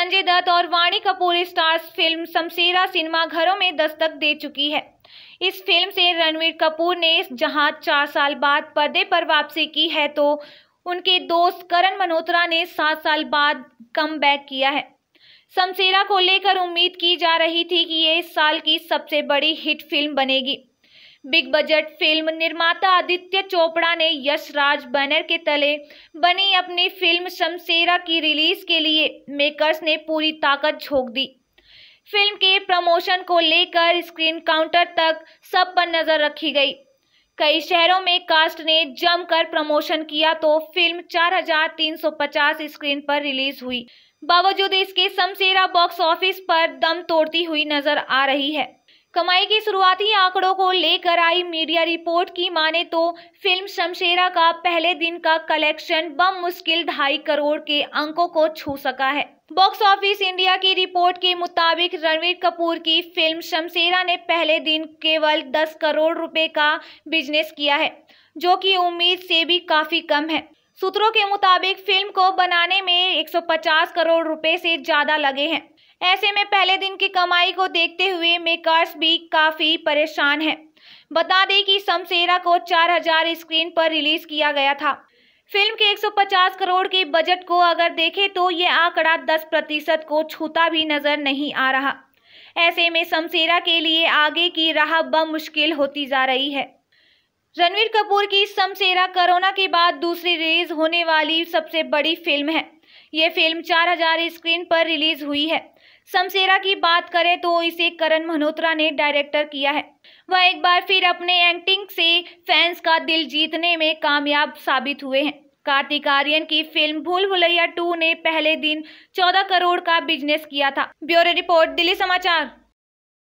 संजय दत्त और Vani Kapoor stars film Shamshera cinema घरों में दस्तक दे चुकी है इस फिल्म से रणवीर कपूर ने जहां चार साल बाद पर्दे पर वापसी की है तो उनके दोस्त करण मल्होत्रा ने सात साल बाद कम किया है शमशेरा को लेकर उम्मीद की जा रही थी कि ये इस साल की सबसे बड़ी हिट फिल्म बनेगी बिग बजट फिल्म निर्माता आदित्य चोपड़ा ने यश राज बैनर के तले बनी अपनी फिल्म शमशेरा की रिलीज के लिए मेकर्स ने पूरी ताकत झोंक दी फिल्म के प्रमोशन को लेकर स्क्रीन काउंटर तक सब पर नजर रखी गई कई शहरों में कास्ट ने जमकर प्रमोशन किया तो फिल्म 4350 स्क्रीन पर रिलीज हुई बावजूद इसके शमशेरा बॉक्स ऑफिस पर दम तोड़ती हुई नजर आ रही है कमाई के शुरुआती आंकड़ों को लेकर आई मीडिया रिपोर्ट की माने तो फिल्म शमशेरा का पहले दिन का कलेक्शन बम मुश्किल ढाई करोड़ के अंकों को छू सका है बॉक्स ऑफिस इंडिया की रिपोर्ट के मुताबिक रणवीर कपूर की फिल्म शमशेरा ने पहले दिन केवल 10 करोड़ रुपए का बिजनेस किया है जो कि उम्मीद से भी काफी कम है सूत्रों के मुताबिक फिल्म को बनाने में 150 करोड़ रुपए से ज्यादा लगे हैं ऐसे में पहले दिन की कमाई को देखते हुए मेकर्स भी काफ़ी परेशान हैं बता दें कि शमशेरा को 4000 स्क्रीन पर रिलीज किया गया था फिल्म के 150 करोड़ के बजट को अगर देखें तो ये आंकड़ा 10 प्रतिशत को छूता भी नजर नहीं आ रहा ऐसे में शमशेरा के लिए आगे की राह मुश्किल होती जा रही है रणवीर कपूर की शमशेरा कोरोना के बाद दूसरी रिलीज होने वाली सबसे बड़ी फिल्म है ये फिल्म 4000 स्क्रीन पर रिलीज हुई है समसेरा की बात करें तो इसे करण मल्होत्रा ने डायरेक्टर किया है वह एक बार फिर अपने एक्टिंग से फैंस का दिल जीतने में कामयाब साबित हुए हैं कार्तिक आर्यन की फिल्म भूल भुलैया टू ने पहले दिन 14 करोड़ का बिजनेस किया था ब्यूरो रिपोर्ट दिल्ली समाचार